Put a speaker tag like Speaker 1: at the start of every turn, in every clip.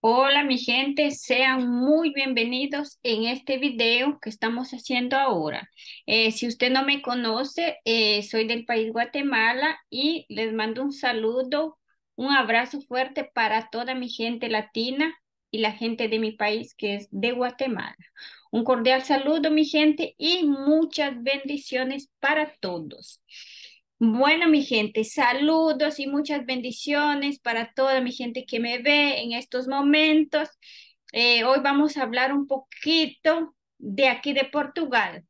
Speaker 1: Hola mi gente, sean muy bienvenidos en este video que estamos haciendo ahora. Eh, si usted no me conoce, eh, soy del país Guatemala y les mando un saludo, un abrazo fuerte para toda mi gente latina y la gente de mi país que es de Guatemala. Un cordial saludo mi gente y muchas bendiciones para todos. Bueno, mi gente, saludos y muchas bendiciones para toda mi gente que me ve en estos momentos. Eh, hoy vamos a hablar un poquito de aquí de Portugal.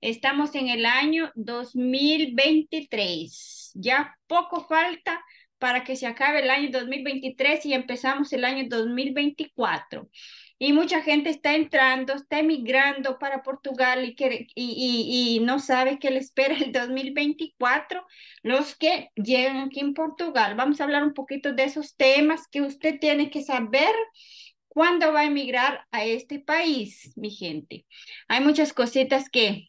Speaker 1: Estamos en el año 2023. Ya poco falta para que se acabe el año 2023 y empezamos el año 2024 y mucha gente está entrando, está emigrando para Portugal y, y, no sabe qué le espera el 2024, los que llegan aquí en Portugal. Vamos a hablar un poquito de esos temas que usted tiene que saber cuando va a emigrar a este país, mi gente. Hay muchas cositas que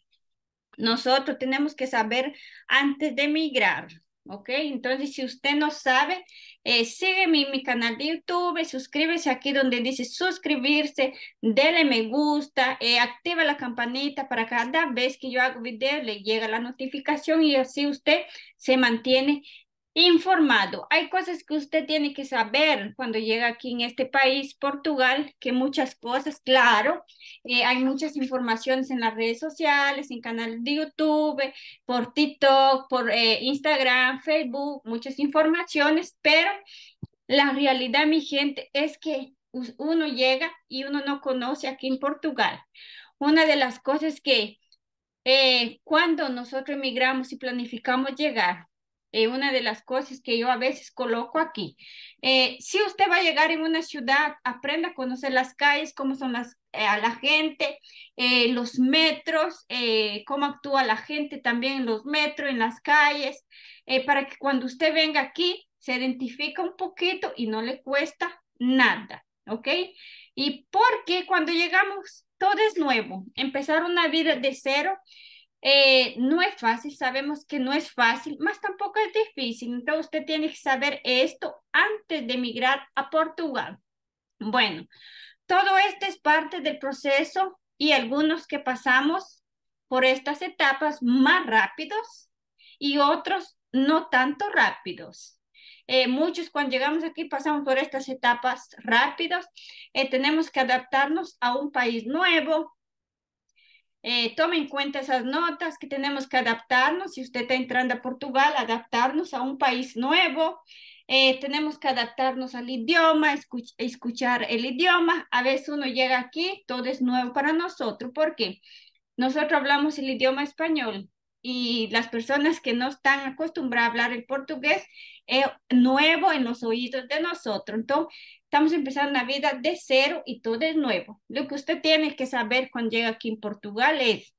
Speaker 1: nosotros tenemos que saber antes de emigrar, ¿ok? Entonces, si usted no sabe, eh, sígueme en mi canal de YouTube, suscríbese aquí donde dice suscribirse, dele me gusta, eh, activa la campanita para cada vez que yo hago video le llega la notificación y así usted se mantiene informado. Hay cosas que usted tiene que saber cuando llega aquí en este país, Portugal, que muchas cosas, claro, eh, hay muchas informaciones en las redes sociales, en canal de YouTube, por TikTok, por eh, Instagram, Facebook, muchas informaciones, pero la realidad, mi gente, es que uno llega y uno no conoce aquí en Portugal. Una de las cosas que eh, cuando nosotros emigramos y planificamos llegar, eh, una de las cosas que yo a veces coloco aquí. Eh, si usted va a llegar en una ciudad, aprenda a conocer las calles, cómo son las, eh, a la gente, los metros, cómo actúa la gente también en los metros, en las calles, para que cuando usted venga aquí se identifique un poquito y no le cuesta nada, ¿ok? Y porque cuando llegamos todo es nuevo, empezar una vida de cero, eh, no es fácil, sabemos que no es fácil, más tampoco es difícil. Entonces usted tiene que saber esto antes de emigrar a Portugal. Bueno, todo esto es parte del proceso y algunos que pasamos por estas etapas más rápidos y otros no tanto rápidos. Eh, muchos cuando llegamos aquí pasamos por estas etapas rápidas, eh, tenemos que adaptarnos a un país nuevo, eh, tome en cuenta esas notas que tenemos que adaptarnos. Si usted está entrando a Portugal, adaptarnos a un país nuevo. Eh, tenemos que adaptarnos al idioma, escuchar el idioma. A veces uno llega aquí, todo es nuevo para nosotros. porque Nosotros hablamos el idioma español y las personas que no están acostumbradas a hablar el portugués es eh, nuevo en los oídos de nosotros. Entonces, Estamos empezando la vida de cero y todo es nuevo. Lo que usted tiene que saber cuando llega aquí en Portugal es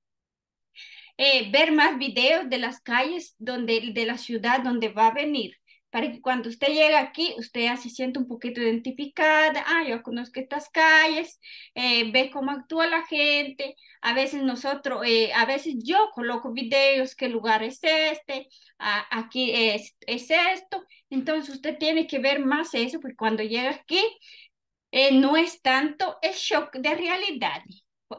Speaker 1: eh, ver más videos de las calles donde, de la ciudad donde va a venir para que cuando usted llega aquí, usted se siente un poquito identificada, ah, yo conozco estas calles, eh, ve cómo actúa la gente, a veces nosotros, eh, a veces yo coloco videos, qué lugar es este, ah, aquí es, es esto, entonces usted tiene que ver más eso, porque cuando llega aquí, eh, no es tanto el shock de realidad,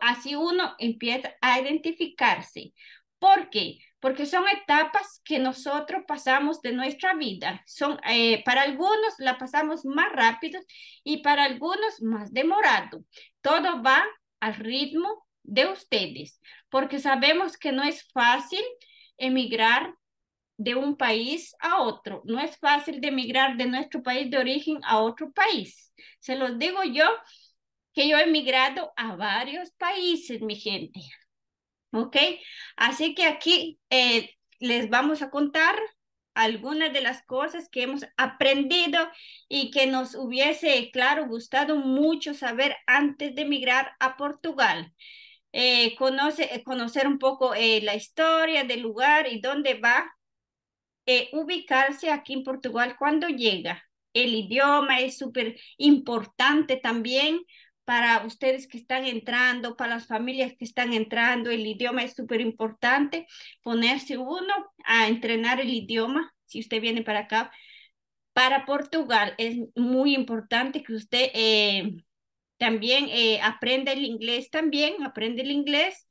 Speaker 1: así uno empieza a identificarse, porque porque son etapas que nosotros pasamos de nuestra vida. Son, eh, para algunos la pasamos más rápido y para algunos más demorado. Todo va al ritmo de ustedes, porque sabemos que no es fácil emigrar de un país a otro. No es fácil de emigrar de nuestro país de origen a otro país. Se los digo yo que yo he emigrado a varios países, mi gente, ¿ok? Así que aquí eh, les vamos a contar algunas de las cosas que hemos aprendido y que nos hubiese, claro, gustado mucho saber antes de emigrar a Portugal. Eh, conocer un poco eh, la historia del lugar y dónde va eh, ubicarse aquí en Portugal cuando llega. El idioma es súper importante también para ustedes que están entrando, para las familias que están entrando, el idioma es súper importante, ponerse uno a entrenar el idioma, si usted viene para acá. Para Portugal es muy importante que usted eh, también eh, aprenda el inglés, también aprende el inglés.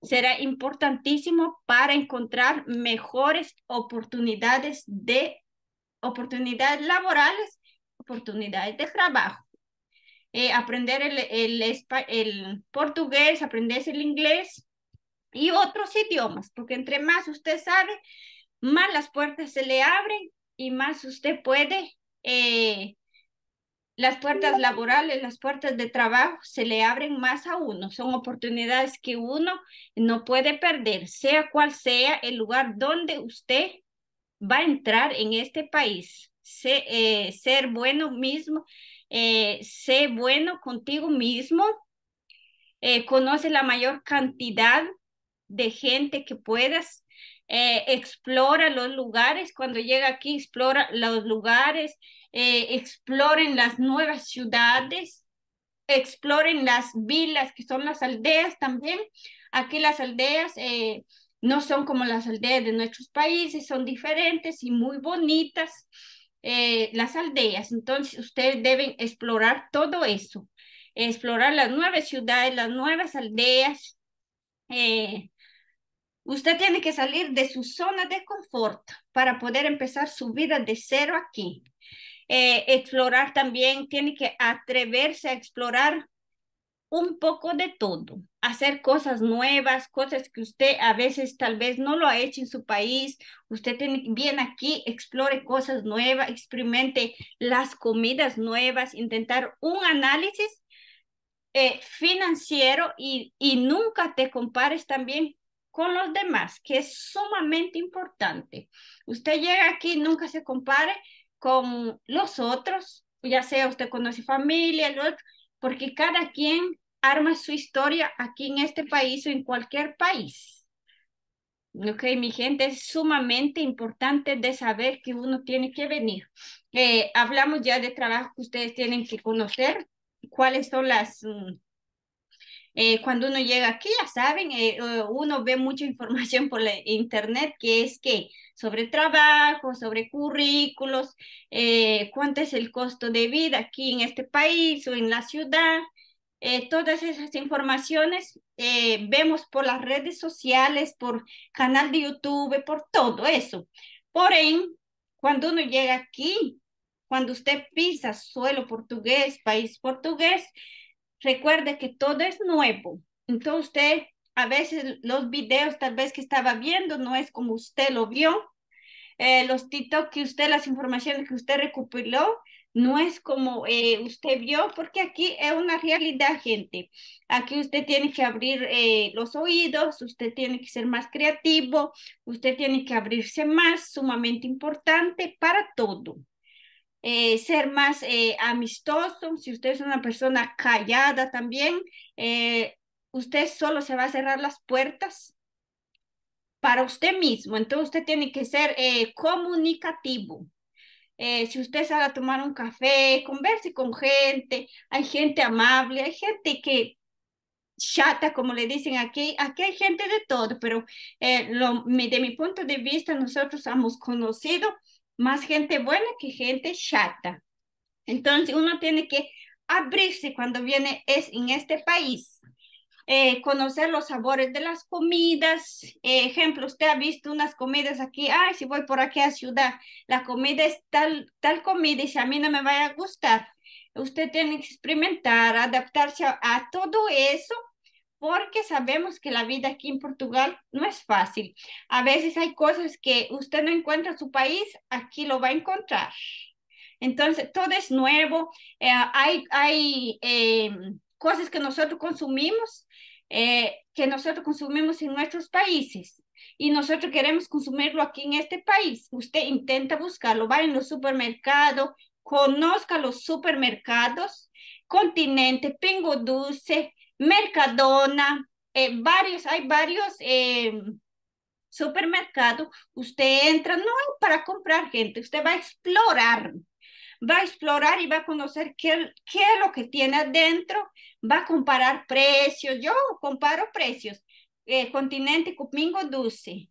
Speaker 1: Será importantísimo para encontrar mejores oportunidades de oportunidades laborales, oportunidades de trabajo. Eh, aprender el, el, el portugués, aprender el inglés y otros idiomas, porque entre más usted sabe, más las puertas se le abren y más usted puede, eh, las puertas laborales, las puertas de trabajo se le abren más a uno. Son oportunidades que uno no puede perder, sea cual sea el lugar donde usted va a entrar en este país. Eh, ser bueno mismo eh, sé bueno contigo mismo, eh, conoce la mayor cantidad de gente que puedas, eh, explora los lugares, cuando llega aquí explora los lugares, exploren las nuevas ciudades, exploren las vilas que son las aldeas también. Aquí las aldeas no son como las aldeas de nuestros países, son diferentes y muy bonitas. Eh, las aldeas. Entonces, ustedes deben explorar todo eso, explorar las nuevas ciudades, las nuevas aldeas. Eh, usted tiene que salir de su zona de confort para poder empezar su vida de cero aquí. Eh, explorar también, tiene que atreverse a explorar un poco de todo, hacer cosas nuevas, cosas que usted a veces tal vez no lo ha hecho en su país, usted viene aquí, explore cosas nuevas, experimente las comidas nuevas, intentar un análisis eh, financiero y, y nunca te compares también con los demás, que es sumamente importante. Usted llega aquí, nunca se compare con los otros, ya sea usted conoce familia, el porque cada quien arma su historia aquí en este país o en cualquier país. Ok, mi gente, es sumamente importante de saber que uno tiene que venir. Eh, hablamos ya de trabajo que ustedes tienen que conocer, cuáles son las... Mm, eh, cuando uno llega aquí, ya saben, eh, uno ve mucha información por la internet, que es que sobre trabajo, sobre currículos, eh, cuánto es el costo de vida aquí en este país o en la ciudad. Eh, todas esas informaciones eh, vemos por las redes sociales, por canal de YouTube, por todo eso. Por cuando uno llega aquí, cuando usted pisa suelo portugués, país portugués, recuerde que todo es nuevo. Entonces usted a veces los videos tal vez que estaba viendo no es como usted lo vio, eh, los TikTok que usted, las informaciones que usted recopiló, no es como eh, usted vio, porque aquí es una realidad, gente. Aquí usted tiene que abrir eh, los oídos, usted tiene que ser más creativo, usted tiene que abrirse más, sumamente importante para todo. ser más amistoso, si usted es una persona callada también, usted solo se va a cerrar las puertas para usted mismo. Entonces usted tiene que ser eh, comunicativo. Eh, si usted sale a tomar un café, converse con gente, hay gente amable, hay gente que chata, como le dicen aquí, aquí hay gente de todo, pero eh, lo, de mi punto de vista nosotros hemos conocido más gente buena que gente chata. Entonces uno tiene que abrirse cuando viene es en este país. Eh, conocer los sabores de las comidas. Eh, ejemplo, usted ha visto unas comidas aquí, ay, si voy por aquí a ciudad, la comida es tal, tal comida y a mí no me va a gustar, usted tiene que experimentar, adaptarse a, todo eso porque sabemos que la vida aquí en Portugal no es fácil. A veces hay cosas que usted no encuentra en su país, aquí lo va a encontrar. Entonces, todo es nuevo. Eh, hay hay em, cosas que nosotros consumimos, eh, que nosotros consumimos en nuestros países y nosotros queremos consumirlo aquí en este país. Usted intenta buscarlo, va en los supermercados, conozca los supermercados, Continente, Pingo Dulce, Mercadona, eh, varios, hay varios eh, supermercados. Usted entra no es para comprar gente, usted va a explorar va a explorar y va a conocer qué, qué es lo que tiene adentro, va a comparar precios. Yo comparo precios. Eh, continente cupingo, Dulce.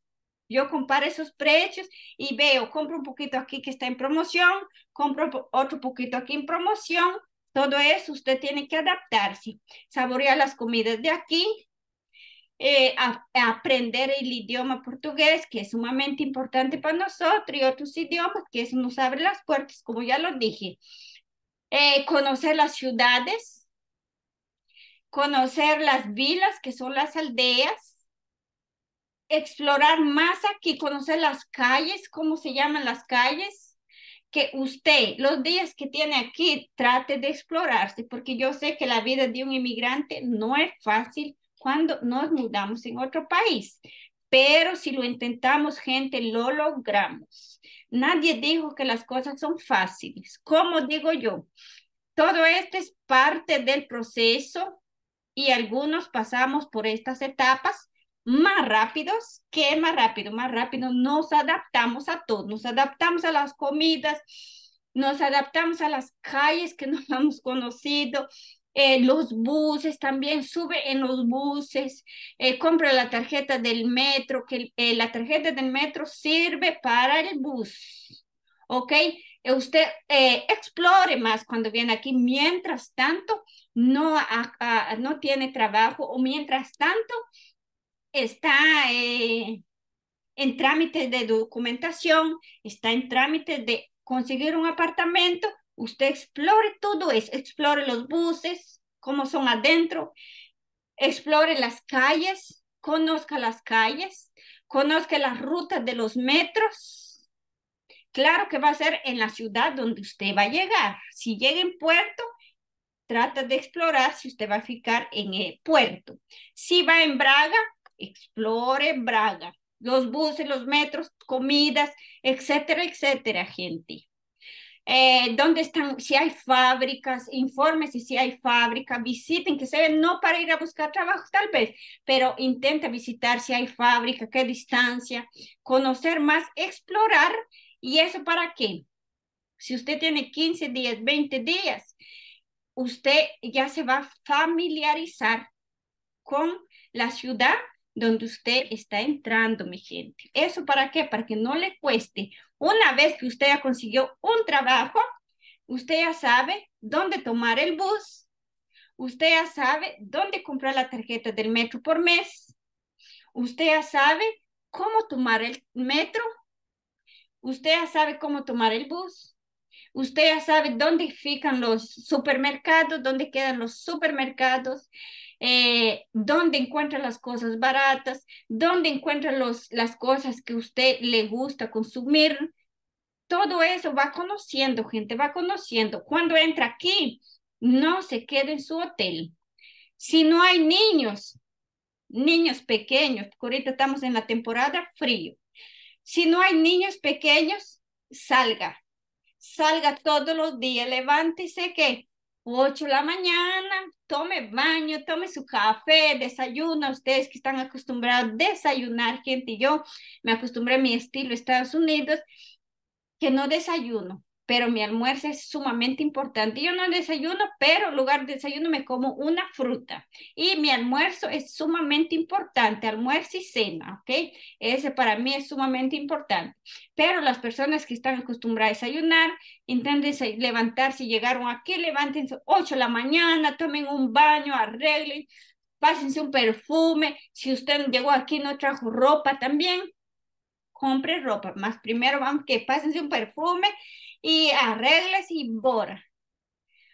Speaker 1: Yo comparo esos precios y veo, compro un poquito aquí que está en promoción, compro otro poquito aquí en promoción. Todo eso usted tiene que adaptarse, saborear las comidas de aquí, eh, a, aprender el idioma portugués, que es sumamente importante para nosotros, y otros idiomas, que eso nos abre las puertas, como ya lo dije. Eh, conocer las ciudades, conocer las vilas, que son las aldeas, explorar más aquí, conocer las calles, cómo se llaman las calles, que usted los días que tiene aquí trate de explorarse, porque yo sé que la vida de un inmigrante no es fácil, cuando nos mudamos en otro país. Pero si lo intentamos, gente, lo logramos. Nadie dijo que las cosas son fáciles. Como digo yo, todo esto es parte del proceso y algunos pasamos por estas etapas más rápidos ¿Qué más rápido, más rápido nos adaptamos a todo, nos adaptamos a las comidas, nos adaptamos a las calles que no hemos conocido, eh, los buses también, sube en los buses, eh, compra la tarjeta del metro, que eh, la tarjeta del metro sirve para el bus, ¿ok? Usted eh, explore más cuando viene aquí, mientras tanto no, no tiene trabajo o mientras tanto está en trámite de documentación, está en trámite de conseguir un apartamento Usted explore todo eso, explore los buses, cómo son adentro, explore las calles, conozca las calles, conozca las rutas de los metros. Claro que va a ser en la ciudad donde usted va a llegar. Si llega en puerto, trata de explorar si usted va a ficar en el puerto. Si va en Braga, explore Braga. Los buses, los metros, comidas, etcétera, etcétera, gente. Eh, dónde están, si hay fábricas, informes y si hay fábrica, visiten, que se ven, no para ir a buscar trabajo tal vez, pero intenta visitar si hay fábrica, qué distancia, conocer más, explorar. ¿Y eso para qué? Si usted tiene 15 días, 20 días, usted ya se va a familiarizar con la ciudad donde usted está entrando, mi gente. ¿Eso para qué? Para que no le cueste. Una vez que usted ya consiguió un trabajo, usted ya sabe dónde tomar el bus, usted ya sabe dónde comprar la tarjeta del metro por mes, usted ya sabe cómo tomar el metro, usted ya sabe cómo tomar el bus, usted ya sabe dónde fican los supermercados, dónde quedan los supermercados, eh, dónde encuentra las cosas baratas, dónde encuentra los, las cosas que usted le gusta consumir. Todo eso va conociendo, gente, va conociendo. Cuando entra aquí, no se quede en su hotel. Si no hay niños, niños pequeños, porque ahorita estamos en la temporada frío. Si no hay niños pequeños, salga. Salga todos los días, levántese que 8 de la mañana, tome baño, tome su café, desayuna, ustedes que están acostumbrados a desayunar, gente, yo me acostumbré a mi estilo Estados Unidos, que no desayuno, pero mi almuerzo es sumamente importante. Yo no desayuno, pero en lugar de desayuno me como una fruta. Y mi almuerzo es sumamente importante, almuerzo y cena, ¿ok? Ese para mí es sumamente importante. Pero las personas que están acostumbradas a desayunar, intenten levantarse, llegaron aquí, levántense 8 de la mañana, tomen un baño, arreglen, pásense un perfume. Si usted llegó aquí no trajo ropa también, compre ropa, más primero van que pásense un perfume y arregles y bora.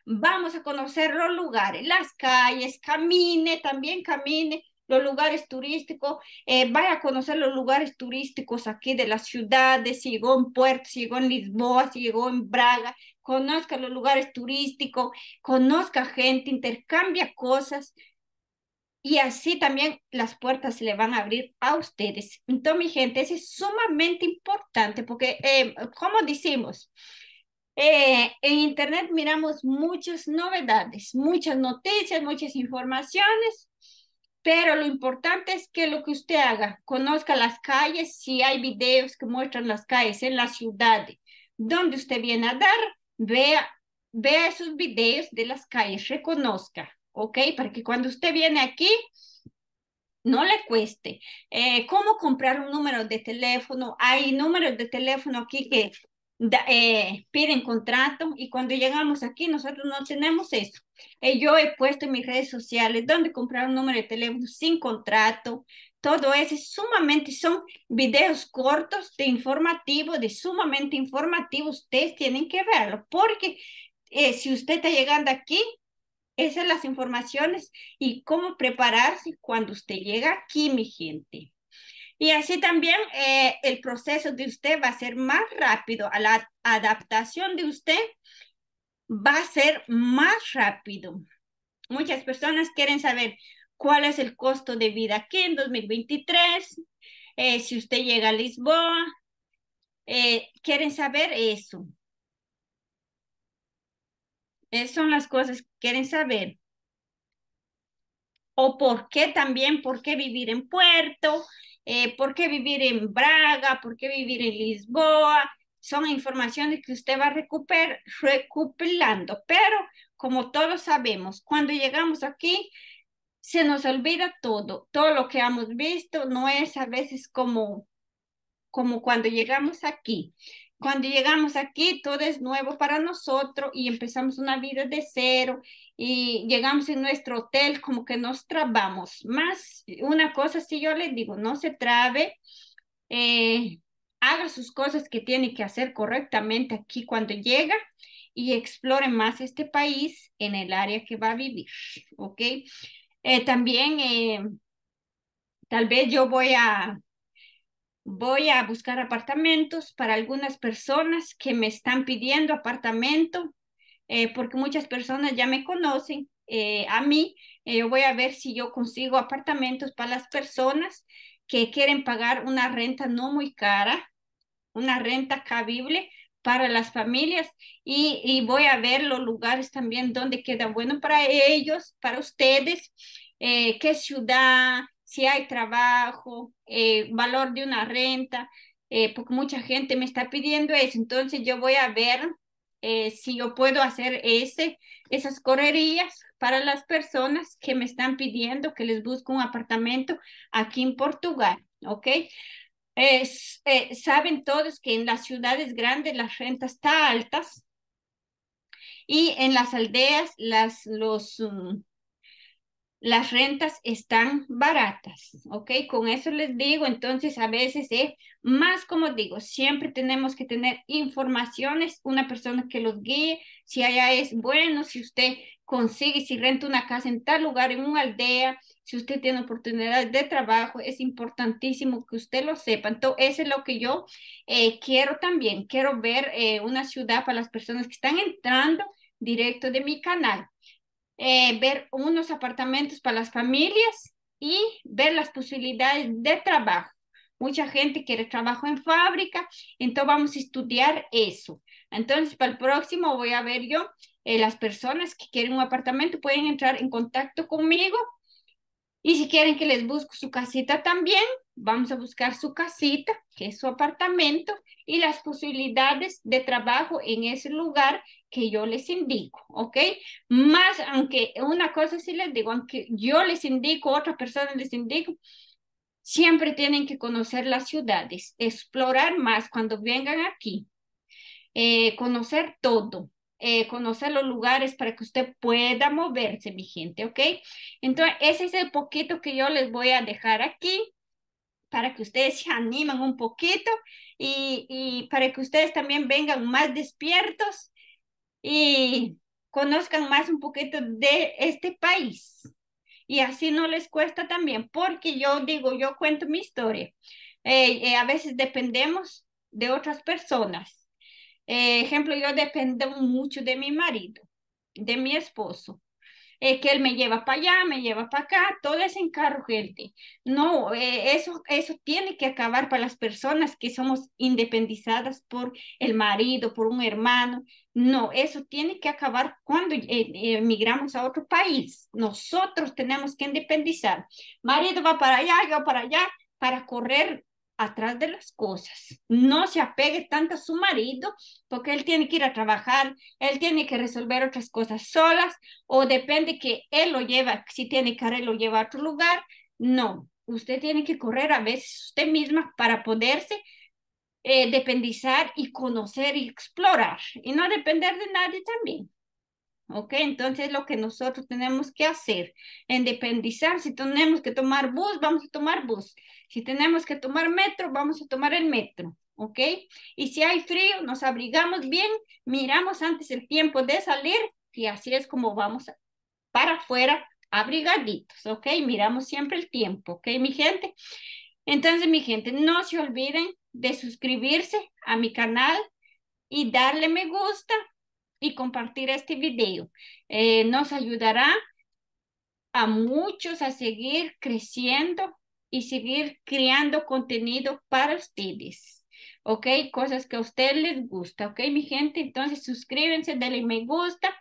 Speaker 1: Vamos a conocer los lugares, las calles, camine, también camine los lugares turísticos, eh, vaya a conocer los lugares turísticos aquí de las ciudades, si llegó en Puerto, si llegó en Lisboa, si llegó en Braga, conozca los lugares turísticos, conozca gente, intercambia cosas, y así también las puertas se le van a abrir a ustedes. Entonces, mi gente, eso es sumamente importante porque, eh, como decimos, eh, en Internet miramos muchas novedades, muchas noticias, muchas informaciones, pero lo importante es que lo que usted haga, conozca las calles, si hay videos que muestran las calles en la ciudad donde usted viene a dar, vea, vea esos videos de las calles, reconozca ¿ok? Para que cuando usted viene aquí, no le cueste. Eh, ¿Cómo comprar un número de teléfono? Hay números de teléfono aquí que eh, piden contrato y cuando llegamos aquí nosotros no tenemos eso. Eh, yo he puesto en mis redes sociales dónde comprar un número de teléfono sin contrato. Todo eso sumamente, son videos cortos de informativo, de sumamente informativo. Ustedes tienen que verlo porque si usted está llegando aquí, esas las informaciones y cómo prepararse cuando usted llega aquí, mi gente. Y así también eh, el proceso de usted va a ser más rápido, a la adaptación de usted va a ser más rápido. Muchas personas quieren saber cuál es el costo de vida aquí en 2023, eh, si usted llega a Lisboa, eh, quieren saber eso. Esas son las cosas que quieren saber. O por qué también, por qué vivir en Puerto, eh, por qué vivir en Braga, por qué vivir en Lisboa. Son informaciones que usted va recuper, recopilando. Pero como todos sabemos, cuando llegamos aquí, se nos olvida todo. Todo lo que hemos visto no es a veces como, como cuando llegamos aquí cuando llegamos aquí todo es nuevo para nosotros y empezamos una vida de cero y llegamos en nuestro hotel como que nos trabamos más. Una cosa si yo les digo, no se trabe, eh, haga sus cosas que tiene que hacer correctamente aquí cuando llega y explore más este país en el área que va a vivir, ¿ok? Eh, también eh, tal vez yo voy a voy a buscar apartamentos para algunas personas que me están pidiendo apartamento, eh, porque muchas personas ya me conocen eh, a mí. Eh, voy a ver si yo consigo apartamentos para las personas que quieren pagar una renta no muy cara, una renta cabible para las familias y, y voy a ver los lugares también donde queda bueno para ellos, para ustedes, qué ciudad, si hay trabajo, eh, valor de una renta, eh, porque mucha gente me está pidiendo eso. Entonces yo voy a ver eh, si yo puedo hacer ese, esas correrías para las personas que me están pidiendo que les busque un apartamento aquí en Portugal, ¿ok? saben todos que en las ciudades grandes las rentas están altas y en las aldeas las, los... Um, las rentas están baratas, ¿ok? Con eso les digo, entonces a veces es eh, más como digo, siempre tenemos que tener informaciones, una persona que los guíe, si allá es bueno, si usted consigue, si renta una casa en tal lugar, en una aldea, si usted tiene oportunidad de trabajo, es importantísimo que usted lo sepa. Entonces, eso es lo que yo eh, quiero también, quiero ver eh, una ciudad para las personas que están entrando directo de mi canal eh, ver unos apartamentos para las familias y ver las posibilidades de trabajo. Mucha gente quiere trabajo en fábrica, entonces vamos a estudiar eso. Entonces, para el próximo voy a ver yo, eh, las personas que quieren un apartamento pueden entrar en contacto conmigo y si quieren que les busque su casita también, vamos a buscar su casita, que es su apartamento, y las posibilidades de trabajo en ese lugar que yo les indico, ¿ok? Más, aunque una cosa sí les digo, aunque yo les indico, otras personas les indico, siempre tienen que conocer las ciudades, explorar más cuando vengan aquí, eh, conocer todo, eh, conocer los lugares para que usted pueda moverse, mi gente, ¿ok? Entonces, ese es el poquito que yo les voy a dejar aquí para que ustedes se animen un poquito y para que ustedes también vengan más despiertos y conozcan más un poquito de este país. Y así no les cuesta también, porque yo digo, yo cuento mi historia. Eh, eh, a veces dependemos de otras personas. Eh, ejemplo, yo dependo mucho de mi marido, de mi esposo que él me lleva para allá, me lleva para acá, todo es gente. No, eh, eso, eso tiene que acabar para las personas que somos independizadas por el marido, por un hermano. No, eso tiene que acabar cuando eh, eh, emigramos a otro país. Nosotros tenemos que independizar. Marido va para allá, yo para allá, para correr atrás de las cosas. No se apegue tanto a su marido porque él tiene que ir a trabajar, él tiene que resolver otras cosas solas o depende que él lo lleva, si tiene que lo lleva a otro lugar. No, usted tiene que correr a veces usted misma para poderse eh, dependizar y conocer y explorar y no depender de nadie también. ¿ok? Entonces lo que nosotros tenemos que hacer, independizar, si tenemos que tomar bus, vamos a tomar bus, si tenemos que tomar metro, vamos a tomar el metro, ¿ok? Y si hay frío, nos abrigamos bien, miramos antes el tiempo de salir y así es como vamos para afuera abrigaditos, ¿ok? Miramos siempre el tiempo, ¿ok, mi gente? Entonces, mi gente, no se olviden de suscribirse a mi canal y darle me gusta y compartir este video. Eh, nos ayudará a muchos a seguir creciendo y seguir creando contenido para ustedes. ¿Ok? Cosas que a ustedes les gusta. ¿Ok, mi gente? Entonces suscríbense, denle me gusta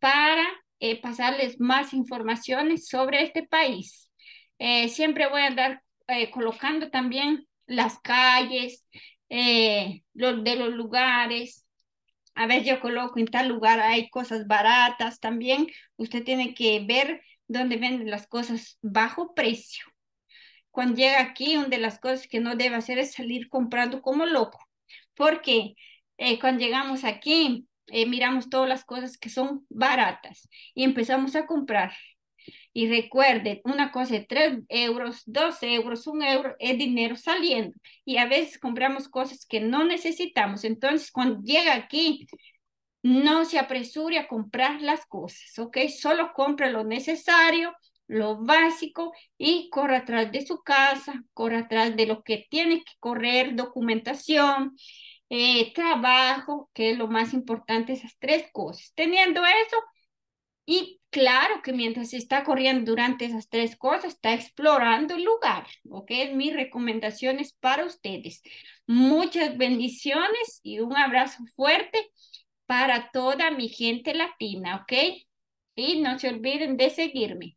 Speaker 1: para eh, pasarles más informaciones sobre este país. Eh, siempre voy a andar colocando también las calles, los de los lugares, a ver, yo coloco en tal lugar, hay cosas baratas también. Usted tiene que ver dónde venden las cosas bajo precio. Cuando llega aquí, una de las cosas que no debe hacer es salir comprando como loco, porque eh, cuando llegamos aquí, eh, miramos todas las cosas que son baratas y empezamos a comprar y recuerden, una cosa de 3 euros, 2 euros, 1 euro es dinero saliendo. Y a veces compramos cosas que no necesitamos. Entonces, cuando llega aquí, no se apresure a comprar las cosas, ¿ok? Solo compre lo necesario, lo básico y corre atrás de su casa, corre atrás de lo que tiene que correr, documentación, eh, trabajo, que es lo más importante, esas tres cosas. Teniendo eso y Claro que mientras está corriendo durante esas tres cosas, está explorando el lugar, ¿ok? Mis recomendaciones para ustedes. Muchas bendiciones y un abrazo fuerte para toda mi gente latina, ¿ok? Y no se olviden de seguirme.